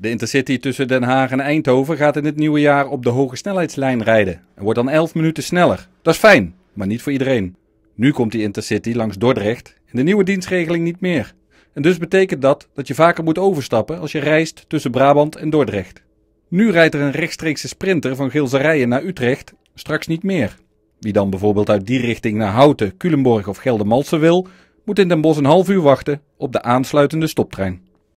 De Intercity tussen Den Haag en Eindhoven gaat in het nieuwe jaar op de hoge snelheidslijn rijden en wordt dan 11 minuten sneller. Dat is fijn, maar niet voor iedereen. Nu komt die Intercity langs Dordrecht in de nieuwe dienstregeling niet meer. En dus betekent dat dat je vaker moet overstappen als je reist tussen Brabant en Dordrecht. Nu rijdt er een rechtstreekse sprinter van Gilserijen naar Utrecht, straks niet meer. Wie dan bijvoorbeeld uit die richting naar Houten, Culemborg of Geldermalsen wil, moet in Den Bosch een half uur wachten op de aansluitende stoptrein.